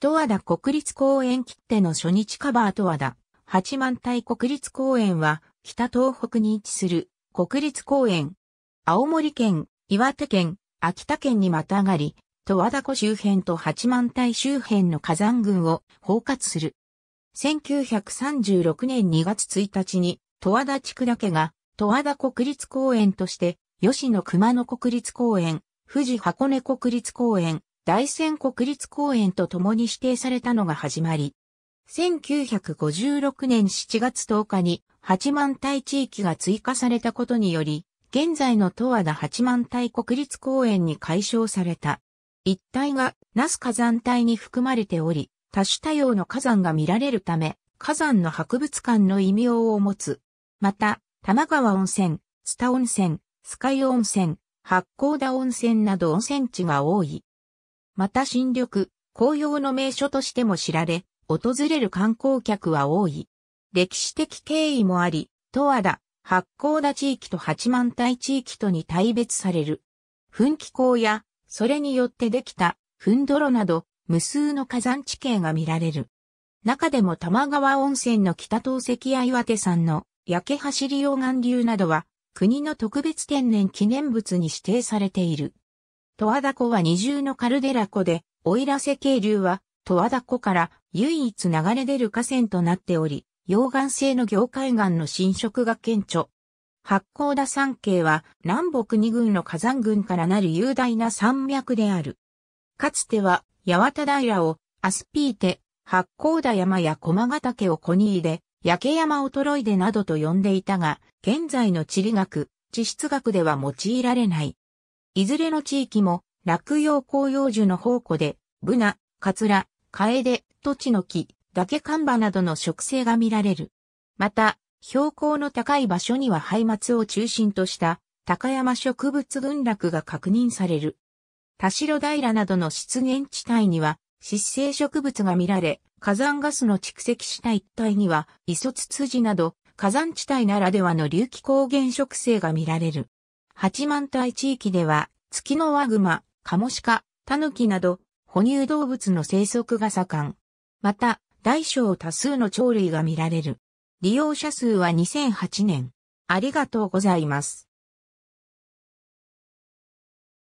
十和田国立公園切手の初日カバー十和田、八幡平国立公園は、北東北に位置する国立公園。青森県、岩手県、秋田県にまたがり、十和田湖周辺と八幡平周辺の火山群を包括する。1936年2月1日に、十和田地区だけが、十和田国立公園として、吉野熊野国立公園、富士箱根国立公園、大山国立公園と共に指定されたのが始まり、1956年7月10日に八幡平地域が追加されたことにより、現在の十和田八幡平国立公園に解消された。一帯が那須火山帯に含まれており、多種多様の火山が見られるため、火山の博物館の異名を持つ。また、玉川温泉、津田温泉、酸ヶ湯温泉、八甲田温泉など温泉地が多い。また新緑、紅葉の名所としても知られ、訪れる観光客は多い。歴史的経緯もあり、十和田、八甲田地域と八幡平地域とに大別される。噴気口や、それによってできた、噴泥など、無数の火山地形が見られる。中でも玉川温泉の北東石や岩手山の焼け走り溶岩流などは国の特別天然記念物に指定されている。十和田湖は二重のカルデラ湖で、奥入瀬渓流は十和田湖から唯一流れ出る河川となっており、溶岩性の凝灰岩の浸食が顕著。八甲田山系は南北二軍の火山群からなる雄大な山脈である。かつては八幡平をアスピーテ、八甲田山や駒ヶ岳を小に入れ、焼山をトロイデなどと呼んでいたが、現在の地理学、地質学では用いられない。いずれの地域も、落葉紅葉樹の宝庫で、ブナ、カツラ、カエデ、トチノキ、ダケカンバなどの植生が見られる。また、標高の高い場所にはハイマツを中心とした高山植物群落が確認される。田代平などの湿原地帯には湿生植物が見られ、火山ガスの蓄積した一帯には、イソツツジなど火山地帯ならではの隆起高原植生が見られる。八幡平地域では、月のワグマ、カモシカ、タヌキなど、哺乳動物の生息が盛ん。また、大小多数の鳥類が見られる。利用者数は2008年。ありがとうございます。